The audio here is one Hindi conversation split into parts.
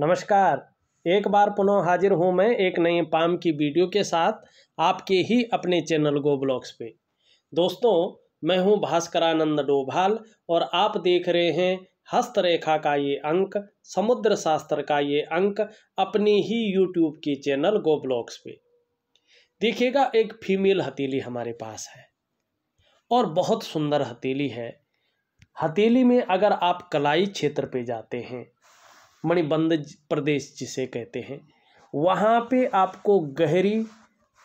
नमस्कार एक बार पुनः हाजिर हूँ मैं एक नए पाम की वीडियो के साथ आपके ही अपने चैनल गो ब्लॉग्स पे दोस्तों मैं हूँ भास्करानंद डोभाल और आप देख रहे हैं हस्तरेखा का ये अंक समुद्र शास्त्र का ये अंक अपनी ही यूट्यूब के चैनल गो ब्लॉग्स पे देखिएगा एक फीमेल हथेली हमारे पास है और बहुत सुंदर हथेली है हथेली में अगर आप कलाई क्षेत्र पे जाते हैं मणिबंध प्रदेश जिसे कहते हैं वहाँ पे आपको गहरी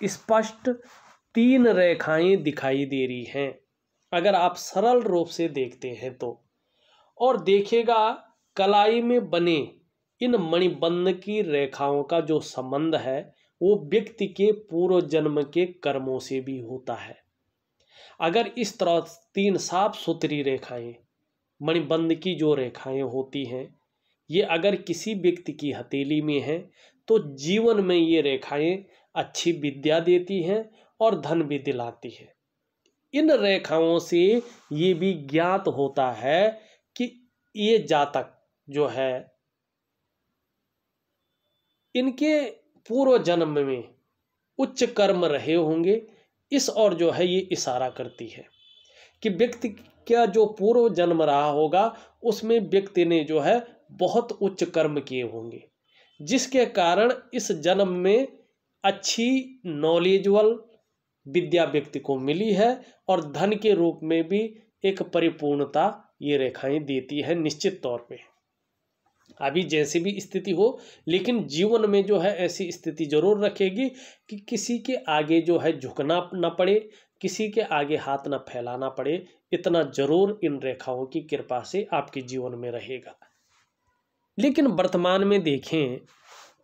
स्पष्ट तीन रेखाएं दिखाई दे रही हैं अगर आप सरल रूप से देखते हैं तो और देखिएगा कलाई में बने इन मणिबंध की रेखाओं का जो संबंध है वो व्यक्ति के पूर्व जन्म के कर्मों से भी होता है अगर इस तरह तीन साफ सुथरी रेखाएं मणिबंध की जो रेखाएं होती हैं ये अगर किसी व्यक्ति की हथेली में है तो जीवन में ये रेखाएं अच्छी विद्या देती हैं और धन भी दिलाती है इन रेखाओं से ये भी ज्ञात होता है कि ये जातक जो है इनके पूर्व जन्म में उच्च कर्म रहे होंगे इस और जो है ये इशारा करती है कि व्यक्ति का जो पूर्व जन्म रहा होगा उसमें व्यक्ति ने जो है बहुत उच्च कर्म किए होंगे जिसके कारण इस जन्म में अच्छी नॉलेजल विद्या व्यक्ति को मिली है और धन के रूप में भी एक परिपूर्णता ये रेखाएं देती है निश्चित तौर पे अभी जैसी भी स्थिति हो लेकिन जीवन में जो है ऐसी स्थिति जरूर रखेगी कि किसी के आगे जो है झुकना ना पड़े किसी के आगे हाथ ना फैलाना पड़े इतना जरूर इन रेखाओं की कृपा से आपके जीवन में रहेगा लेकिन वर्तमान में देखें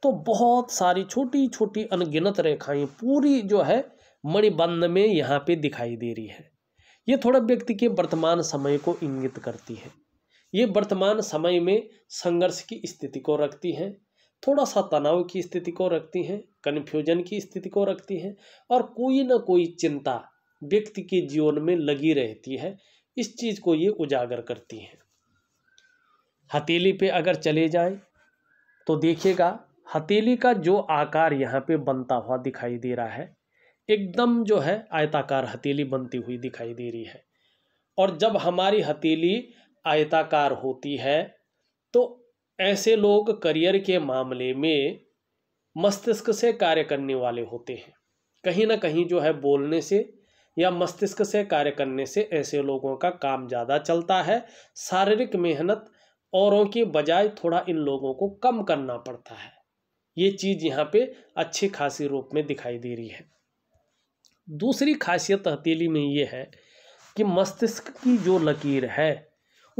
तो बहुत सारी छोटी छोटी अनगिनत रेखाएं पूरी जो है मणिबंध में यहाँ पे दिखाई दे रही है ये थोड़ा व्यक्ति के वर्तमान समय को इंगित करती है ये वर्तमान समय में संघर्ष की स्थिति को रखती हैं थोड़ा सा तनाव की स्थिति को रखती हैं कन्फ्यूजन की स्थिति को रखती हैं और कोई ना कोई चिंता व्यक्ति के जीवन में लगी रहती है इस चीज़ को ये उजागर करती हैं हथेली पे अगर चले जाए तो देखिएगा हथेली का जो आकार यहाँ पे बनता हुआ दिखाई दे रहा है एकदम जो है आयताकार हथेली बनती हुई दिखाई दे रही है और जब हमारी हथेली आयताकार होती है तो ऐसे लोग करियर के मामले में मस्तिष्क से कार्य करने वाले होते हैं कहीं ना कहीं जो है बोलने से या मस्तिष्क से कार्य करने से ऐसे लोगों का काम ज़्यादा चलता है शारीरिक मेहनत औरों के बजाय थोड़ा इन लोगों को कम करना पड़ता है ये चीज़ यहाँ पे अच्छे खासी रूप में दिखाई दे रही है दूसरी खासियत हथेली में ये है कि मस्तिष्क की जो लकीर है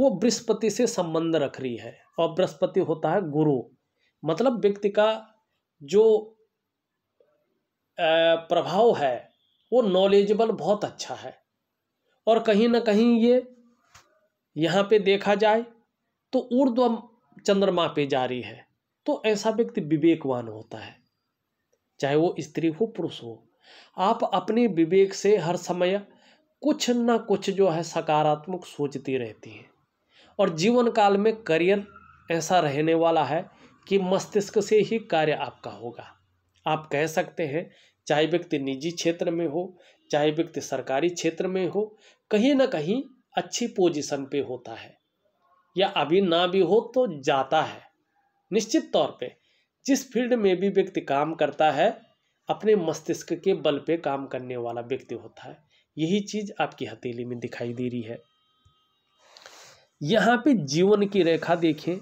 वो बृहस्पति से संबंध रख रही है और बृहस्पति होता है गुरु मतलब व्यक्ति का जो प्रभाव है वो नॉलेजेबल बहुत अच्छा है और कहीं ना कहीं ये यहाँ पे देखा जाए तो ऊर्ध्व चंद्रमा पे जा रही है तो ऐसा व्यक्ति विवेकवान होता है चाहे वो स्त्री हो पुरुष हो आप अपने विवेक से हर समय कुछ ना कुछ जो है सकारात्मक सोचती रहती हैं और जीवन काल में करियर ऐसा रहने वाला है कि मस्तिष्क से ही कार्य आपका होगा आप कह सकते हैं चाहे व्यक्ति निजी क्षेत्र में हो चाहे व्यक्ति सरकारी क्षेत्र में हो कहीं ना कहीं अच्छी पोजीशन पे होता है या अभी ना भी हो तो जाता है निश्चित तौर पे जिस फील्ड में भी व्यक्ति काम करता है अपने मस्तिष्क के बल पे काम करने वाला व्यक्ति होता है यही चीज आपकी हथेली में दिखाई दे रही है यहाँ पे जीवन की रेखा देखें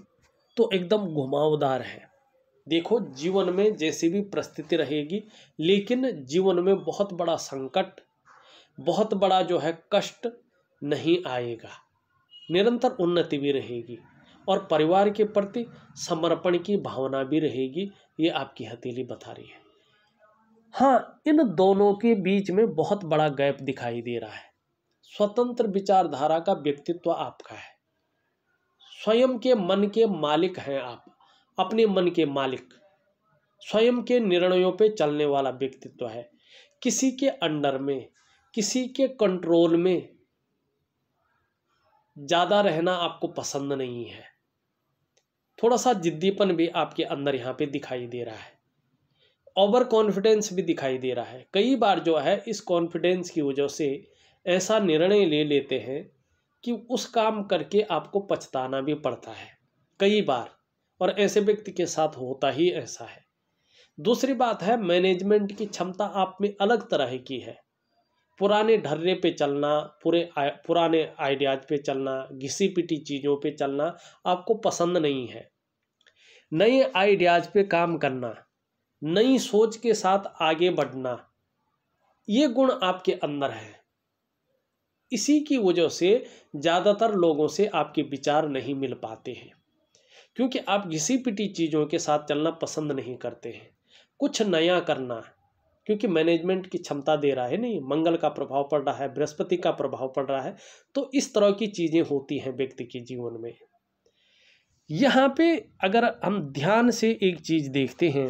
तो एकदम घुमावदार है देखो जीवन में जैसी भी परिस्थिति रहेगी लेकिन जीवन में बहुत बड़ा संकट बहुत बड़ा जो है कष्ट नहीं आएगा निरंतर उन्नति भी रहेगी और परिवार के प्रति समर्पण की भावना भी रहेगी ये आपकी हथेली बता रही है हाँ इन दोनों के बीच में बहुत बड़ा गैप दिखाई दे रहा है स्वतंत्र विचारधारा का व्यक्तित्व आपका है स्वयं के मन के मालिक हैं आप अपने मन के मालिक स्वयं के निर्णयों पे चलने वाला व्यक्तित्व है किसी के अंडर में किसी के कंट्रोल में ज़्यादा रहना आपको पसंद नहीं है थोड़ा सा जिद्दीपन भी आपके अंदर यहाँ पे दिखाई दे रहा है ओवर कॉन्फिडेंस भी दिखाई दे रहा है कई बार जो है इस कॉन्फिडेंस की वजह से ऐसा निर्णय ले लेते हैं कि उस काम करके आपको पछताना भी पड़ता है कई बार और ऐसे व्यक्ति के साथ होता ही ऐसा है दूसरी बात है मैनेजमेंट की क्षमता आप में अलग तरह की है पुराने ढर्रे पे चलना पूरे आ, पुराने आइडियाज पे चलना घिसी पिटी चीज़ों पे चलना आपको पसंद नहीं है नए आइडियाज पे काम करना नई सोच के साथ आगे बढ़ना ये गुण आपके अंदर है इसी की वजह से ज़्यादातर लोगों से आपके विचार नहीं मिल पाते हैं क्योंकि आप घिसी पिटी चीज़ों के साथ चलना पसंद नहीं करते हैं कुछ नया करना क्योंकि मैनेजमेंट की क्षमता दे रहा है नहीं मंगल का प्रभाव पड़ रहा है बृहस्पति का प्रभाव पड़ रहा है तो इस तरह की चीज़ें होती हैं व्यक्ति के जीवन में यहाँ पे अगर हम ध्यान से एक चीज़ देखते हैं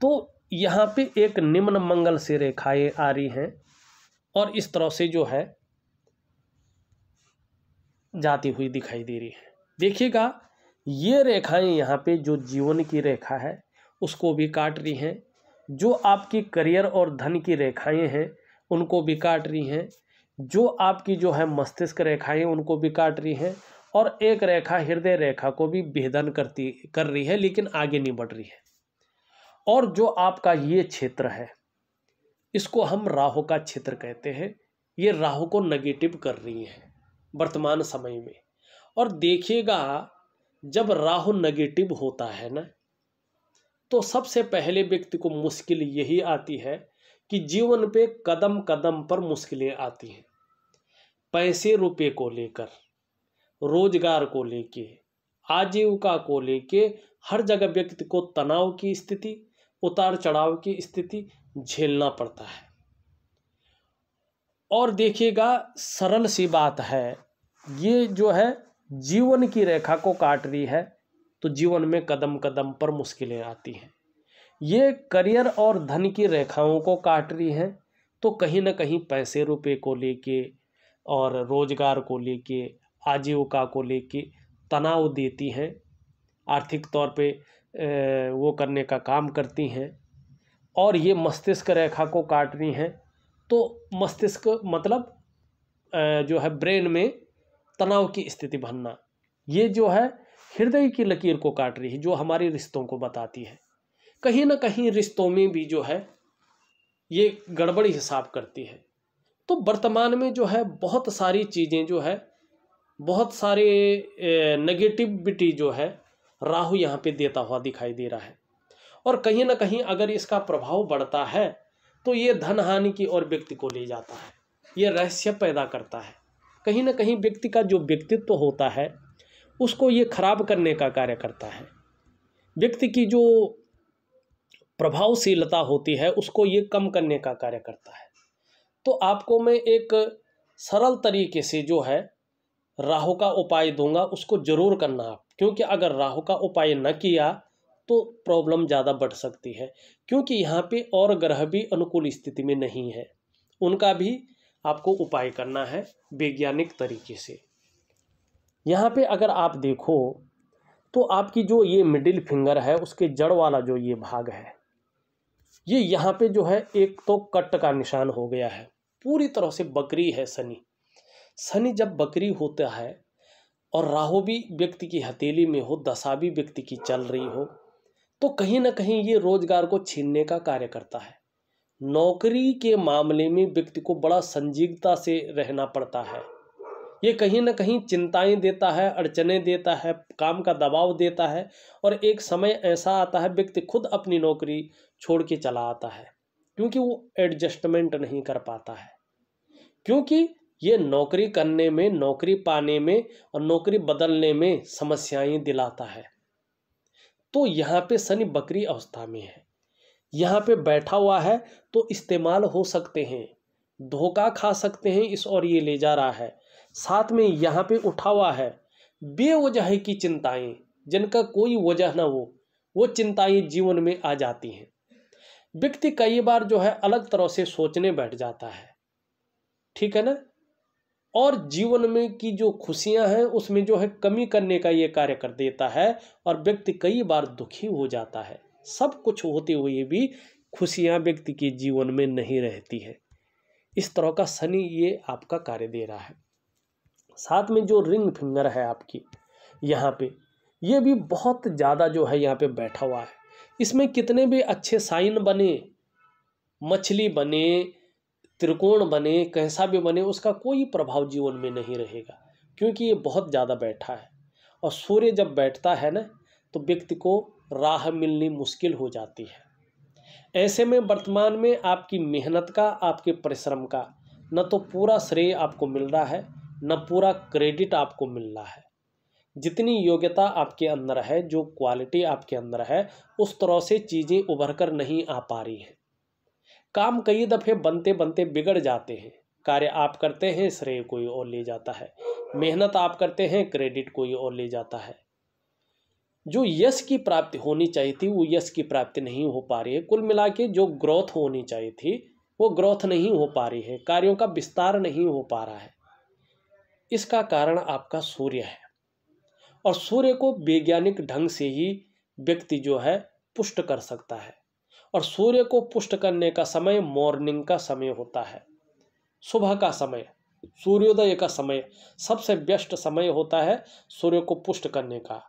तो यहाँ पे एक निम्न मंगल से रेखाएं आ रही हैं और इस तरह से जो है जाती हुई दिखाई दे रही है देखिएगा ये रेखाएं यहाँ पे जो जीवन की रेखा है उसको भी काट रही हैं जो आपकी करियर और धन की रेखाएं हैं उनको भी काट रही हैं जो आपकी जो है मस्तिष्क रेखाएं उनको भी काट रही हैं और एक रेखा हृदय रेखा को भी भेदन करती कर रही है लेकिन आगे नहीं बढ़ रही है और जो आपका ये क्षेत्र है इसको हम राहु का क्षेत्र कहते हैं ये राहु को नेगेटिव कर रही है वर्तमान समय में और देखिएगा जब राहु नेगेटिव होता है ना तो सबसे पहले व्यक्ति को मुश्किल यही आती है कि जीवन पे कदम कदम पर मुश्किलें आती हैं पैसे रुपए को लेकर रोजगार को लेके आजीविका को लेके हर जगह व्यक्ति को तनाव की स्थिति उतार चढ़ाव की स्थिति झेलना पड़ता है और देखिएगा सरल सी बात है ये जो है जीवन की रेखा को काट रही है तो जीवन में कदम कदम पर मुश्किलें आती हैं ये करियर और धन की रेखाओं को काट रही हैं तो कहीं ना कहीं पैसे रुपए को लेके और रोजगार को लेके आजीविका को लेके तनाव देती हैं आर्थिक तौर पे वो करने का काम करती हैं और ये मस्तिष्क रेखा को काट रही हैं तो मस्तिष्क मतलब जो है ब्रेन में तनाव की स्थिति बनना ये जो है हृदय की लकीर को काट रही है जो हमारे रिश्तों को बताती है कहीं ना कहीं रिश्तों में भी जो है ये गड़बड़ी हिसाब करती है तो वर्तमान में जो है बहुत सारी चीज़ें जो है बहुत सारे नेगेटिविटी जो है राहु यहाँ पे देता हुआ दिखाई दे रहा है और कहीं ना कहीं अगर इसका प्रभाव बढ़ता है तो ये धन हानि की ओर व्यक्ति को ले जाता है ये रहस्य पैदा करता है कहीं ना कहीं व्यक्ति का जो व्यक्तित्व तो होता है उसको ये खराब करने का कार्य करता है व्यक्ति की जो प्रभावशीलता होती है उसको ये कम करने का कार्य करता है तो आपको मैं एक सरल तरीके से जो है राहु का उपाय दूंगा उसको ज़रूर करना आप क्योंकि अगर राहु का उपाय न किया तो प्रॉब्लम ज़्यादा बढ़ सकती है क्योंकि यहाँ पे और ग्रह भी अनुकूल स्थिति में नहीं है उनका भी आपको उपाय करना है वैज्ञानिक तरीके से यहाँ पे अगर आप देखो तो आपकी जो ये मिडिल फिंगर है उसके जड़ वाला जो ये भाग है ये यहाँ पे जो है एक तो कट का निशान हो गया है पूरी तरह से बकरी है शनि शनि जब बकरी होता है और राहु भी व्यक्ति की हथेली में हो दशा भी व्यक्ति की चल रही हो तो कहीं ना कहीं ये रोजगार को छीनने का कार्य करता है नौकरी के मामले में व्यक्ति को बड़ा संजीवता से रहना पड़ता है ये कहीं ना कहीं चिंताएं देता है अड़चने देता है काम का दबाव देता है और एक समय ऐसा आता है व्यक्ति खुद अपनी नौकरी छोड़ के चला आता है क्योंकि वो एडजस्टमेंट नहीं कर पाता है क्योंकि ये नौकरी करने में नौकरी पाने में और नौकरी बदलने में समस्याएं दिलाता है तो यहाँ पे शनि बकरी अवस्था में है यहाँ पे बैठा हुआ है तो इस्तेमाल हो सकते हैं धोखा खा सकते हैं इस और ये ले जा रहा है साथ में यहाँ पे उठा हुआ है बेवजह की चिंताएं जिनका कोई वजह ना हो वो चिंताएं जीवन में आ जाती हैं व्यक्ति कई बार जो है अलग तरह से सोचने बैठ जाता है ठीक है ना और जीवन में की जो खुशियां हैं उसमें जो है कमी करने का ये कार्य कर देता है और व्यक्ति कई बार दुखी हो जाता है सब कुछ होते हुए भी खुशियां व्यक्ति के जीवन में नहीं रहती है इस तरह का शनि ये आपका कार्य दे रहा है साथ में जो रिंग फिंगर है आपकी यहाँ पे ये भी बहुत ज़्यादा जो है यहाँ पे बैठा हुआ है इसमें कितने भी अच्छे साइन बने मछली बने त्रिकोण बने कैसा भी बने उसका कोई प्रभाव जीवन में नहीं रहेगा क्योंकि ये बहुत ज़्यादा बैठा है और सूर्य जब बैठता है ना तो व्यक्ति को राह मिलनी मुश्किल हो जाती है ऐसे में वर्तमान में आपकी मेहनत का आपके परिश्रम का न तो पूरा श्रेय आपको मिल रहा है न पूरा क्रेडिट आपको मिल रहा है जितनी योग्यता आपके अंदर है जो क्वालिटी आपके अंदर है उस तरह से चीज़ें उभर कर नहीं आ पा रही हैं काम कई दफ़े बनते बनते बिगड़ जाते हैं कार्य आप करते हैं श्रेय कोई और ले जाता है मेहनत आप करते हैं क्रेडिट कोई और ले जाता है जो यश की प्राप्ति होनी चाहिए थी वो यश की प्राप्ति नहीं हो पा रही है कुल मिला के जो ग्रोथ होनी चाहिए थी वो ग्रोथ नहीं हो पा रही है कार्यों का विस्तार नहीं हो पा रहा है इसका कारण आपका सूर्य है और सूर्य को वैज्ञानिक ढंग से ही व्यक्ति जो है पुष्ट कर सकता है और सूर्य को पुष्ट करने का समय मॉर्निंग का समय होता है सुबह का समय सूर्योदय का समय सबसे बेस्ट समय होता है सूर्य को पुष्ट करने का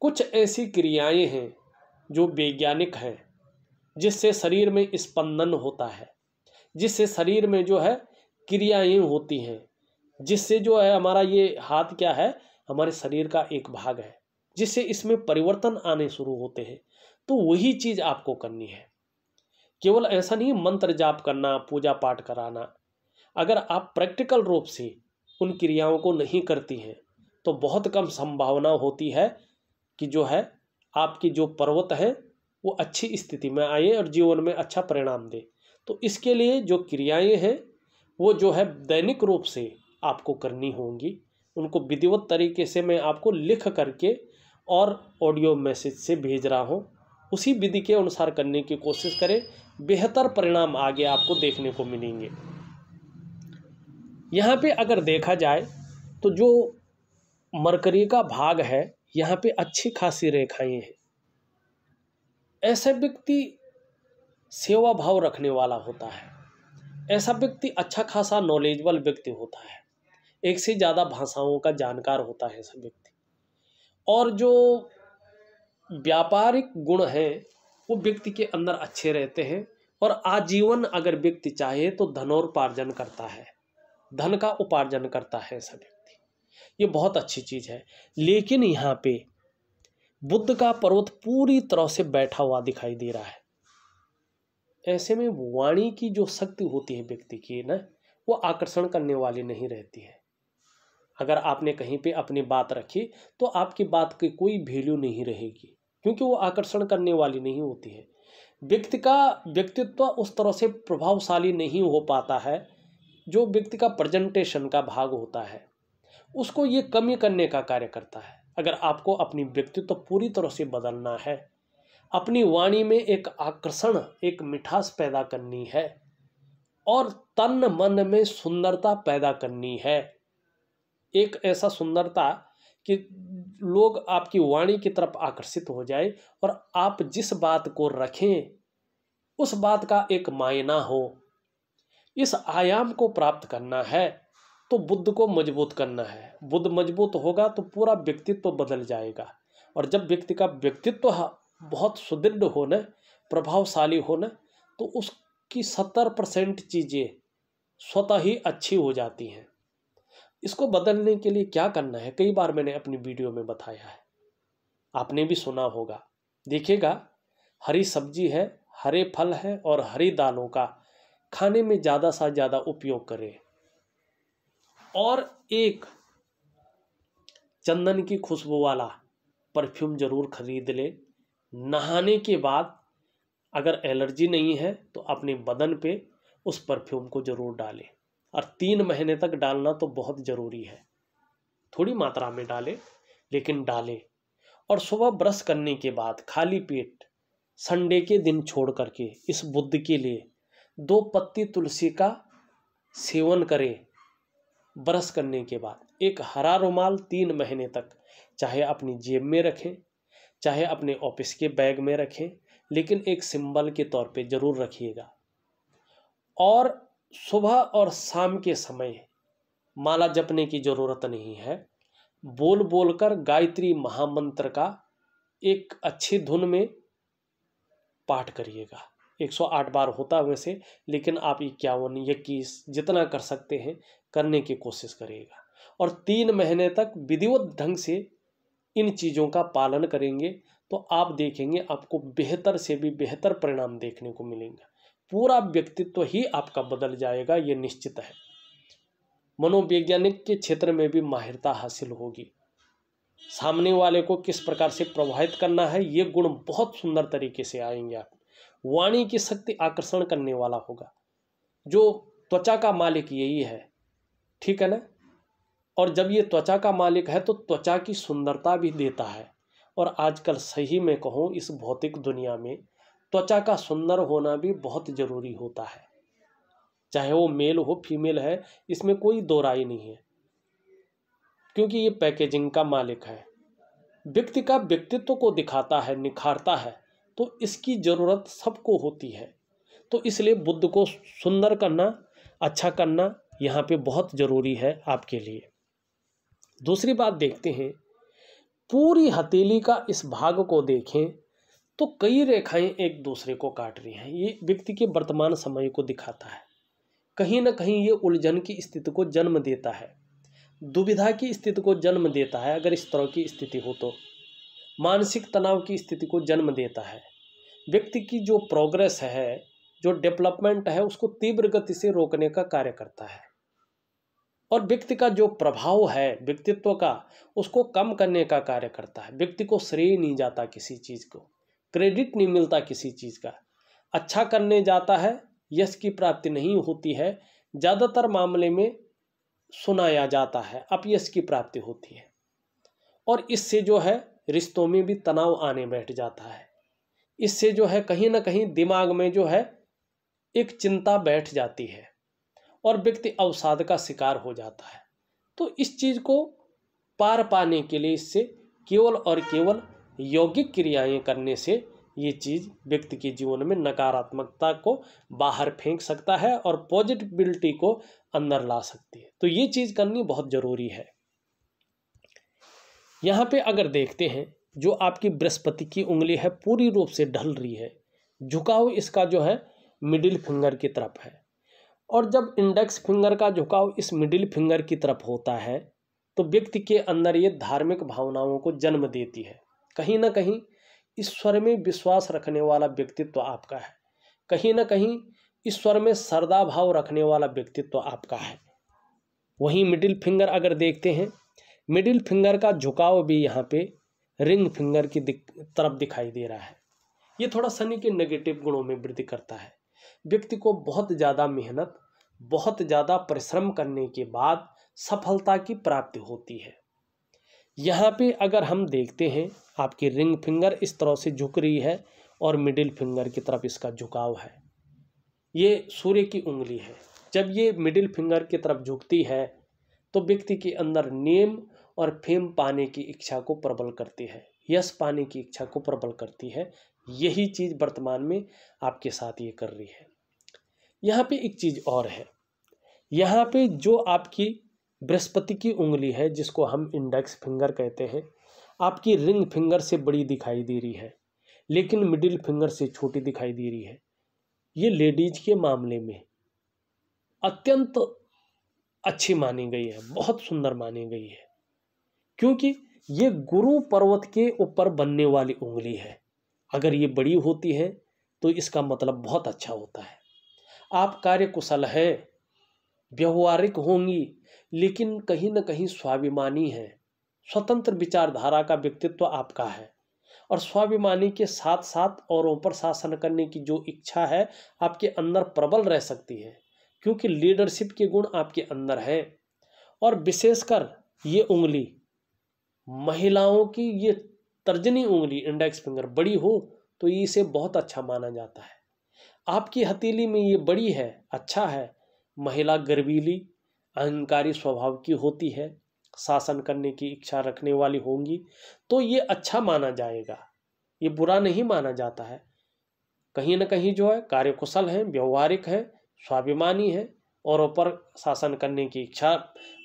कुछ ऐसी क्रियाएं हैं जो वैज्ञानिक हैं जिससे शरीर में स्पंदन होता है जिससे शरीर में जो है क्रियाएं होती हैं जिससे जो है हमारा ये हाथ क्या है हमारे शरीर का एक भाग है जिससे इसमें परिवर्तन आने शुरू होते हैं तो वही चीज़ आपको करनी है केवल ऐसा नहीं मंत्र जाप करना पूजा पाठ कराना अगर आप प्रैक्टिकल रूप से उन क्रियाओं को नहीं करती हैं तो बहुत कम संभावना होती है कि जो है आपकी जो पर्वत है वो अच्छी स्थिति में आए और जीवन में अच्छा परिणाम दे तो इसके लिए जो क्रियाएं हैं वो जो है दैनिक रूप से आपको करनी होंगी उनको विधिवत तरीके से मैं आपको लिख करके और ऑडियो मैसेज से भेज रहा हूँ उसी विधि के अनुसार करने की कोशिश करें बेहतर परिणाम आगे आपको देखने को मिलेंगे यहाँ पे अगर देखा जाए तो जो मरकरी का भाग है यहाँ पे अच्छी खासी रेखाएं हैं ऐसा व्यक्ति सेवा भाव रखने वाला होता है ऐसा व्यक्ति अच्छा खासा नॉलेजबल व्यक्ति होता है एक से ज़्यादा भाषाओं का जानकार होता है सब व्यक्ति और जो व्यापारिक गुण हैं वो व्यक्ति के अंदर अच्छे रहते हैं और आजीवन अगर व्यक्ति चाहे तो धनोपार्जन करता है धन का उपार्जन करता है ऐसा व्यक्ति ये बहुत अच्छी चीज़ है लेकिन यहाँ पे बुद्ध का पर्वत पूरी तरह से बैठा हुआ दिखाई दे रहा है ऐसे में वाणी की जो शक्ति होती है व्यक्ति की ना वो आकर्षण करने वाली नहीं रहती है अगर आपने कहीं पे अपनी बात रखी तो आपकी बात की कोई वैल्यू नहीं रहेगी क्योंकि वो आकर्षण करने वाली नहीं होती है व्यक्ति का व्यक्तित्व उस तरह से प्रभावशाली नहीं हो पाता है जो व्यक्ति का प्रजेंटेशन का भाग होता है उसको ये कमी करने का कार्य करता है अगर आपको अपनी व्यक्तित्व पूरी तरह से बदलना है अपनी वाणी में एक आकर्षण एक मिठास पैदा करनी है और तन मन में सुंदरता पैदा करनी है एक ऐसा सुंदरता कि लोग आपकी वाणी की तरफ आकर्षित हो जाए और आप जिस बात को रखें उस बात का एक मायना हो इस आयाम को प्राप्त करना है तो बुद्ध को मजबूत करना है बुद्ध मजबूत होगा तो पूरा व्यक्तित्व बदल जाएगा और जब व्यक्ति का व्यक्तित्व बहुत सुदृढ़ होना प्रभावशाली होना तो उसकी सत्तर परसेंट चीज़ें स्वतः ही अच्छी हो जाती हैं इसको बदलने के लिए क्या करना है कई बार मैंने अपनी वीडियो में बताया है आपने भी सुना होगा देखिएगा हरी सब्जी है हरे फल हैं और हरी दालों का खाने में ज़्यादा सा ज़्यादा उपयोग करें और एक चंदन की खुशबू वाला परफ्यूम ज़रूर खरीद ले नहाने के बाद अगर एलर्जी नहीं है तो अपने बदन पे उस परफ्यूम को ज़रूर डालें और तीन महीने तक डालना तो बहुत ज़रूरी है थोड़ी मात्रा में डालें लेकिन डालें और सुबह ब्रश करने के बाद खाली पेट संडे के दिन छोड़ करके इस बुद्ध के लिए दो पत्ती तुलसी का सेवन करें ब्रश करने के बाद एक हरा रुमाल तीन महीने तक चाहे अपनी जेब में रखें चाहे अपने ऑफिस के बैग में रखें लेकिन एक सिंबल के तौर पे ज़रूर रखिएगा और सुबह और शाम के समय माला जपने की ज़रूरत नहीं है बोल बोलकर गायत्री महामंत्र का एक अच्छी धुन में पाठ करिएगा 108 बार होता है वैसे लेकिन आप इक्यावन इक्कीस जितना कर सकते हैं करने की कोशिश करिएगा और तीन महीने तक विधिवत ढंग से इन चीज़ों का पालन करेंगे तो आप देखेंगे आपको बेहतर से भी बेहतर परिणाम देखने को मिलेंगे पूरा व्यक्तित्व ही आपका बदल जाएगा ये निश्चित है मनोवैज्ञानिक के क्षेत्र में भी माहिरता हासिल होगी सामने वाले को किस प्रकार से प्रभावित करना है ये गुण बहुत सुंदर तरीके से आएंगे आप वाणी की शक्ति आकर्षण करने वाला होगा जो त्वचा का मालिक यही है ठीक है ना और जब ये त्वचा का मालिक है तो त्वचा की सुंदरता भी देता है और आजकल सही में कहूँ इस भौतिक दुनिया में त्वचा का सुंदर होना भी बहुत ज़रूरी होता है चाहे वो मेल हो फीमेल है इसमें कोई दो राय नहीं है क्योंकि ये पैकेजिंग का मालिक है व्यक्ति का व्यक्तित्व को दिखाता है निखारता है तो इसकी ज़रूरत सबको होती है तो इसलिए बुद्ध को सुंदर करना अच्छा करना यहाँ पे बहुत ज़रूरी है आपके लिए दूसरी बात देखते हैं पूरी हथेली का इस भाग को देखें तो कई रेखाएं एक दूसरे को काट रही हैं ये व्यक्ति के वर्तमान समय को दिखाता है कहीं ना कहीं ये उलझन की स्थिति को जन्म देता है दुविधा की स्थिति को जन्म देता है अगर इस तरह की स्थिति हो तो मानसिक तनाव की स्थिति को जन्म देता है व्यक्ति की जो प्रोग्रेस है जो डेवलपमेंट है उसको तीव्र गति से रोकने का कार्य करता है और व्यक्ति का जो प्रभाव है व्यक्तित्व का उसको कम करने का कार्य करता है व्यक्ति को श्रेय नहीं जाता किसी चीज़ को क्रेडिट नहीं मिलता किसी चीज़ का अच्छा करने जाता है यश की प्राप्ति नहीं होती है ज़्यादातर मामले में सुनाया जाता है यश की प्राप्ति होती है और इससे जो है रिश्तों में भी तनाव आने बैठ जाता है इससे जो है कहीं ना कहीं दिमाग में जो है एक चिंता बैठ जाती है और व्यक्ति अवसाद का शिकार हो जाता है तो इस चीज़ को पार पाने के लिए इससे केवल और केवल यौगिक क्रियाएं करने से ये चीज़ व्यक्ति के जीवन में नकारात्मकता को बाहर फेंक सकता है और पॉजिटिविटी को अंदर ला सकती है तो ये चीज़ करनी बहुत ज़रूरी है यहाँ पे अगर देखते हैं जो आपकी बृहस्पति की उंगली है पूरी रूप से ढल रही है झुकाव इसका जो है मिडिल फिंगर की तरफ है और जब इंडेक्स फिंगर का झुकाव इस मिडिल फिंगर की तरफ होता है तो व्यक्ति के अंदर ये धार्मिक भावनाओं को जन्म देती है कहीं ना कहीं ईश्वर में विश्वास रखने वाला व्यक्तित्व आपका है कहीं ना कहीं ईश्वर में श्रद्धा भाव रखने वाला व्यक्तित्व आपका है वहीं मिडिल फिंगर अगर देखते हैं मिडिल फिंगर का झुकाव भी यहाँ पे रिंग फिंगर की दिक, तरफ दिखाई दे रहा है ये थोड़ा शनि के नेगेटिव गुणों में वृद्धि करता है व्यक्ति को बहुत ज़्यादा मेहनत बहुत ज़्यादा परिश्रम करने के बाद सफलता की प्राप्ति होती है यहाँ पे अगर हम देखते हैं आपकी रिंग फिंगर इस तरह से झुक रही है और मिडिल फिंगर की तरफ इसका झुकाव है ये सूर्य की उंगली है जब ये मिडिल फिंगर की तरफ झुकती है तो व्यक्ति के अंदर नेम और फेम पाने की इच्छा को प्रबल करती है यश पाने की इच्छा को प्रबल करती है यही चीज़ वर्तमान में आपके साथ ये कर रही है यहाँ पे एक चीज़ और है यहाँ पे जो आपकी बृहस्पति की उंगली है जिसको हम इंडेक्स फिंगर कहते हैं आपकी रिंग फिंगर से बड़ी दिखाई दे रही है लेकिन मिडिल फिंगर से छोटी दिखाई दे रही है ये लेडीज के मामले में अत्यंत अच्छी मानी गई है बहुत सुंदर मानी गई है क्योंकि ये गुरु पर्वत के ऊपर बनने वाली उंगली है अगर ये बड़ी होती है तो इसका मतलब बहुत अच्छा होता है आप कार्य कुशल हैं व्यवहारिक होंगी लेकिन कहीं ना कहीं स्वाभिमानी है स्वतंत्र विचारधारा का व्यक्तित्व आपका है और स्वाभिमानी के साथ साथ औरों पर शासन करने की जो इच्छा है आपके अंदर प्रबल रह सकती है क्योंकि लीडरशिप के गुण आपके अंदर हैं और विशेषकर ये उंगली महिलाओं की ये तर्जनी उंगली इंडेक्स फिंगर बड़ी हो तो इसे बहुत अच्छा माना जाता है आपकी हथेली में ये बड़ी है अच्छा है महिला गर्वीली अहंकारी स्वभाव की होती है शासन करने की इच्छा रखने वाली होंगी तो ये अच्छा माना जाएगा ये बुरा नहीं माना जाता है कहीं ना कहीं जो है कार्यकुशल हैं व्यवहारिक हैं स्वाभिमानी हैं और ऊपर शासन करने की इच्छा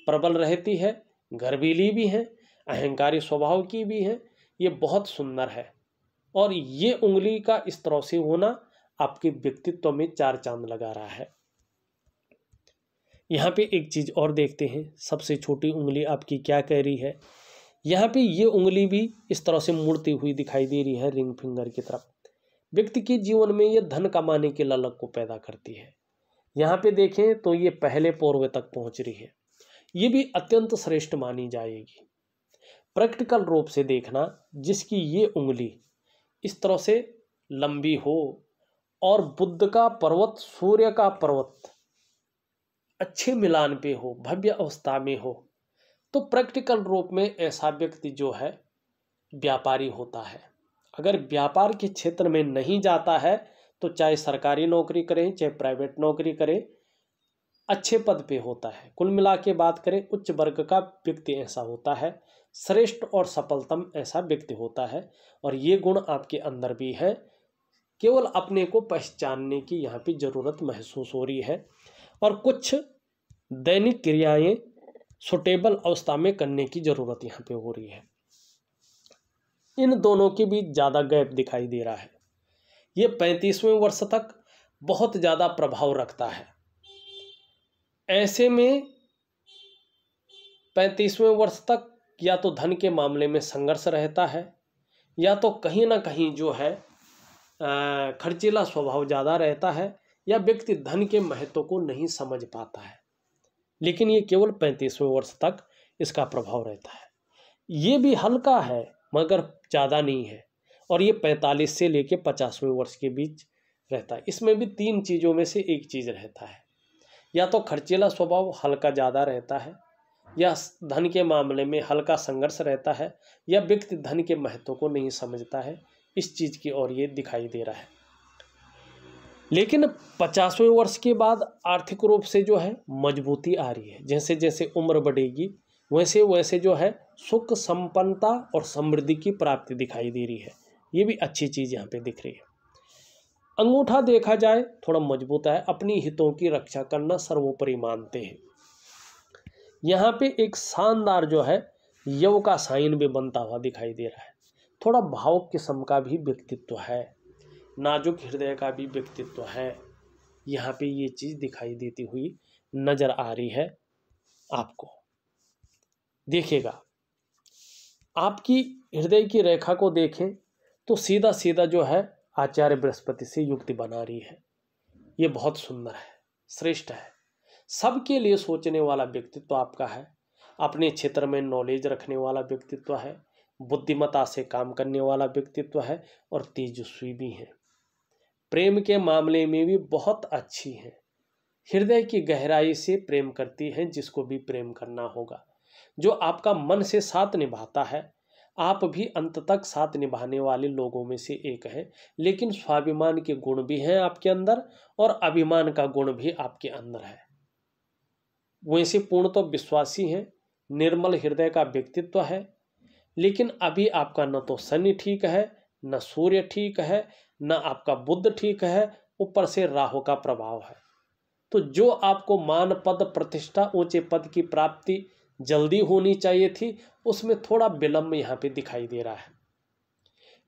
प्रबल रहती है गर्वीली भी हैं अहंकारी स्वभाव की भी हैं ये बहुत सुंदर है और ये उंगली का इस तरह से होना आपके व्यक्तित्व में चार चांद लगा रहा है यहाँ पे एक चीज़ और देखते हैं सबसे छोटी उंगली आपकी क्या कह रही है यहाँ पे ये उंगली भी इस तरह से मुड़ती हुई दिखाई दे रही है रिंग फिंगर की तरफ व्यक्ति के जीवन में ये धन कमाने के ललक को पैदा करती है यहाँ पे देखें तो ये पहले पौर्व तक पहुँच रही है ये भी अत्यंत श्रेष्ठ मानी जाएगी प्रैक्टिकल रूप से देखना जिसकी ये उंगली इस तरह से लंबी हो और बुद्ध का पर्वत सूर्य का पर्वत अच्छे मिलान पे हो भव्य अवस्था में हो तो प्रैक्टिकल रूप में ऐसा व्यक्ति जो है व्यापारी होता है अगर व्यापार के क्षेत्र में नहीं जाता है तो चाहे सरकारी नौकरी करें चाहे प्राइवेट नौकरी करें अच्छे पद पे होता है कुल मिला के बात करें उच्च वर्ग का व्यक्ति ऐसा होता है श्रेष्ठ और सफलतम ऐसा व्यक्ति होता है और ये गुण आपके अंदर भी है केवल अपने को पहचानने की यहाँ पे ज़रूरत महसूस हो रही है और कुछ दैनिक क्रियाएं सुटेबल अवस्था में करने की ज़रूरत यहाँ पे हो रही है इन दोनों के बीच ज़्यादा गैप दिखाई दे रहा है ये पैंतीसवें वर्ष तक बहुत ज़्यादा प्रभाव रखता है ऐसे में पैंतीसवें वर्ष तक या तो धन के मामले में संघर्ष रहता है या तो कहीं ना कहीं जो है खर्चीला स्वभाव ज़्यादा रहता है या व्यक्ति धन के महत्व को नहीं समझ पाता है लेकिन ये केवल पैंतीसवें वर्ष तक इसका प्रभाव रहता है ये भी हल्का है मगर ज़्यादा नहीं है और ये पैंतालीस से लेकर पचासवें वर्ष के बीच रहता है इसमें भी तीन चीज़ों में से एक चीज़ रहता है या तो खर्चीला स्वभाव हल्का ज़्यादा रहता है या धन के मामले में हल्का संघर्ष रहता है या व्यक्ति धन के महत्व को नहीं समझता है इस चीज़ की ओर ये दिखाई दे रहा है लेकिन पचासवें वर्ष के बाद आर्थिक रूप से जो है मजबूती आ रही है जैसे जैसे उम्र बढ़ेगी वैसे वैसे जो है सुख संपन्नता और समृद्धि की प्राप्ति दिखाई दे रही है ये भी अच्छी चीज़ यहाँ पे दिख रही है अंगूठा देखा जाए थोड़ा मजबूत है अपनी हितों की रक्षा करना सर्वोपरि मानते हैं यहाँ पे एक शानदार जो है यव का साइन भी बनता हुआ दिखाई दे रहा है थोड़ा भावुक किस्म का भी व्यक्तित्व है नाजुक हृदय का भी व्यक्तित्व है यहाँ पे ये चीज़ दिखाई देती हुई नज़र आ रही है आपको देखिएगा आपकी हृदय की रेखा को देखें तो सीधा सीधा जो है आचार्य बृहस्पति से युक्ति बना रही है ये बहुत सुंदर है श्रेष्ठ है सबके लिए सोचने वाला व्यक्तित्व आपका है अपने क्षेत्र में नॉलेज रखने वाला व्यक्तित्व है बुद्धिमता से काम करने वाला व्यक्तित्व है और तेजस्वी भी है प्रेम के मामले में भी बहुत अच्छी हैं हृदय की गहराई से प्रेम करती हैं जिसको भी प्रेम करना होगा जो आपका मन से साथ निभाता है आप भी अंत तक साथ निभाने वाले लोगों में से एक हैं लेकिन स्वाभिमान के गुण भी हैं आपके अंदर और अभिमान का गुण भी आपके अंदर है वैसे पूर्ण तो विश्वासी हैं निर्मल हृदय का व्यक्तित्व है लेकिन अभी आपका न तो शनि ठीक है न सूर्य ठीक है न आपका बुद्ध ठीक है ऊपर से राहु का प्रभाव है तो जो आपको मान पद प्रतिष्ठा ऊंचे पद की प्राप्ति जल्दी होनी चाहिए थी उसमें थोड़ा विलम्ब यहाँ पे दिखाई दे रहा है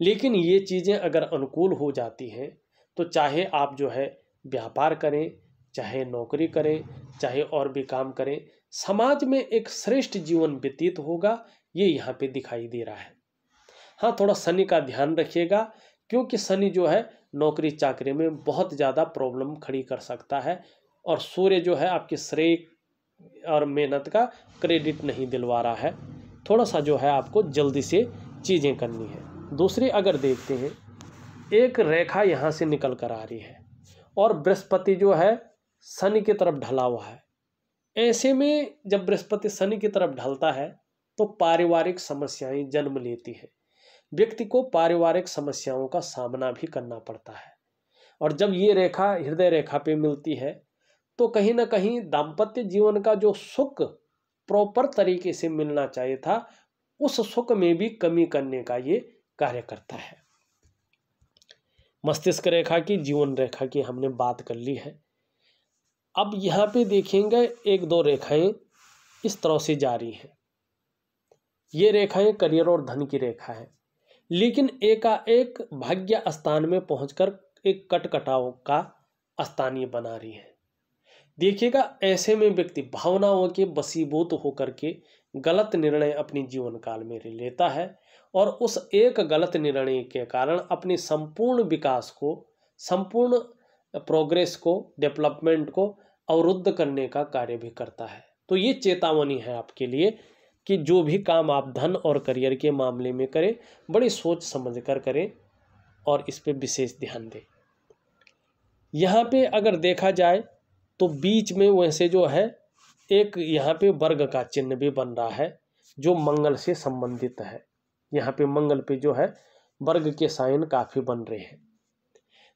लेकिन ये चीज़ें अगर अनुकूल हो जाती हैं तो चाहे आप जो है व्यापार करें चाहे नौकरी करें चाहे और भी काम करें समाज में एक श्रेष्ठ जीवन व्यतीत होगा ये यहाँ पे दिखाई दे रहा है हाँ थोड़ा शनि का ध्यान रखिएगा क्योंकि शनि जो है नौकरी चाकरी में बहुत ज़्यादा प्रॉब्लम खड़ी कर सकता है और सूर्य जो है आपके श्रेय और मेहनत का क्रेडिट नहीं दिलवा रहा है थोड़ा सा जो है आपको जल्दी से चीज़ें करनी है दूसरी अगर देखते हैं एक रेखा यहाँ से निकल कर आ रही है और बृहस्पति जो है शनि की तरफ ढला हुआ है ऐसे में जब बृहस्पति शनि की तरफ ढलता है तो पारिवारिक समस्याएं जन्म लेती हैं व्यक्ति को पारिवारिक समस्याओं का सामना भी करना पड़ता है और जब ये रेखा हृदय रेखा पे मिलती है तो कहीं ना कहीं दाम्पत्य जीवन का जो सुख प्रॉपर तरीके से मिलना चाहिए था उस सुख में भी कमी करने का ये कार्य करता है मस्तिष्क रेखा की जीवन रेखा की हमने बात कर ली है अब यहाँ पे देखेंगे एक दो रेखाएं इस तरह से जारी हैं ये रेखाएं करियर और धन की रेखा है लेकिन एकाएक भाग्य स्थान में पहुंचकर एक कटकटाव का स्थानीय बना रही है देखिएगा ऐसे में व्यक्ति भावनाओं के बसीबूत होकर के गलत निर्णय अपनी जीवन काल में लेता है और उस एक गलत निर्णय के कारण अपने संपूर्ण विकास को संपूर्ण प्रोग्रेस को डेवलपमेंट को अवरुद्ध करने का कार्य भी करता है तो ये चेतावनी है आपके लिए कि जो भी काम आप धन और करियर के मामले में करें बड़ी सोच समझ कर करें और इस पर विशेष ध्यान दें यहाँ पे अगर देखा जाए तो बीच में वैसे जो है एक यहाँ पे वर्ग का चिन्ह भी बन रहा है जो मंगल से संबंधित है यहाँ पे मंगल पे जो है वर्ग के साइन काफ़ी बन रहे हैं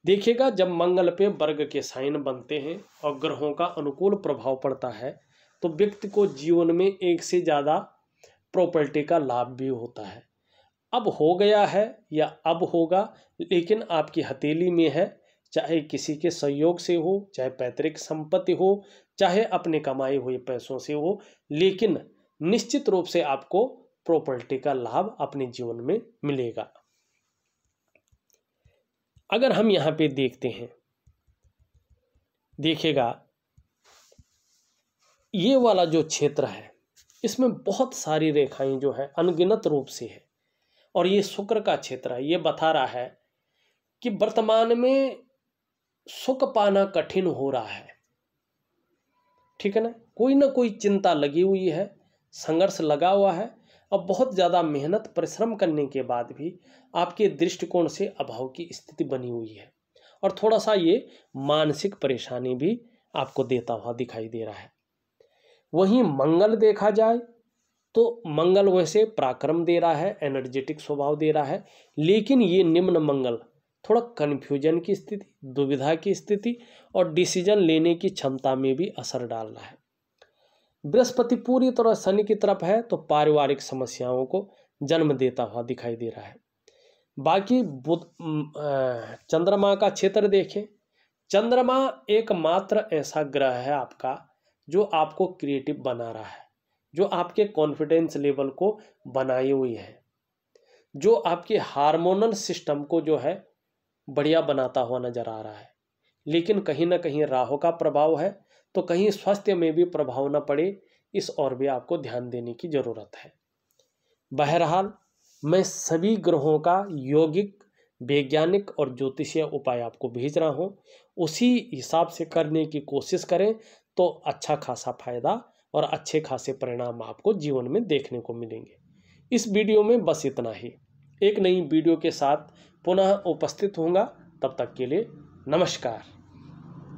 देखिएगा जब मंगल पे वर्ग के साइन बनते हैं और ग्रहों का अनुकूल प्रभाव पड़ता है तो व्यक्ति को जीवन में एक से ज़्यादा प्रॉपर्टी का लाभ भी होता है अब हो गया है या अब होगा लेकिन आपकी हथेली में है चाहे किसी के सहयोग से हो चाहे पैतृक संपत्ति हो चाहे अपने कमाए हुए पैसों से हो लेकिन निश्चित रूप से आपको प्रॉपर्टी का लाभ अपने जीवन में मिलेगा अगर हम यहां पे देखते हैं देखेगा ये वाला जो क्षेत्र है इसमें बहुत सारी रेखाएं जो है अनगिनत रूप से है और ये शुक्र का क्षेत्र है ये बता रहा है कि वर्तमान में सुख पाना कठिन हो रहा है ठीक है ना कोई ना कोई चिंता लगी हुई है संघर्ष लगा हुआ है अब बहुत ज़्यादा मेहनत परिश्रम करने के बाद भी आपके दृष्टिकोण से अभाव की स्थिति बनी हुई है और थोड़ा सा ये मानसिक परेशानी भी आपको देता हुआ दिखाई दे रहा है वहीं मंगल देखा जाए तो मंगल वैसे पराक्रम दे रहा है एनर्जेटिक स्वभाव दे रहा है लेकिन ये निम्न मंगल थोड़ा कन्फ्यूजन की स्थिति दुविधा की स्थिति और डिसीजन लेने की क्षमता में भी असर डाल रहा है बृहस्पति पूरी तरह शनि की तरफ है तो पारिवारिक समस्याओं को जन्म देता हुआ दिखाई दे रहा है बाकी बुध चंद्रमा का क्षेत्र देखें चंद्रमा एकमात्र ऐसा ग्रह है आपका जो आपको क्रिएटिव बना रहा है जो आपके कॉन्फिडेंस लेवल को बनाई हुई है जो आपके हार्मोनल सिस्टम को जो है बढ़िया बनाता हुआ नज़र आ रहा है लेकिन कहीं ना कहीं राहों का प्रभाव है तो कहीं स्वास्थ्य में भी प्रभाव ना पड़े इस और भी आपको ध्यान देने की ज़रूरत है बहरहाल मैं सभी ग्रहों का यौगिक वैज्ञानिक और ज्योतिषीय उपाय आपको भेज रहा हूँ उसी हिसाब से करने की कोशिश करें तो अच्छा खासा फायदा और अच्छे खासे परिणाम आपको जीवन में देखने को मिलेंगे इस वीडियो में बस इतना ही एक नई वीडियो के साथ पुनः उपस्थित होंगे तब तक के लिए नमस्कार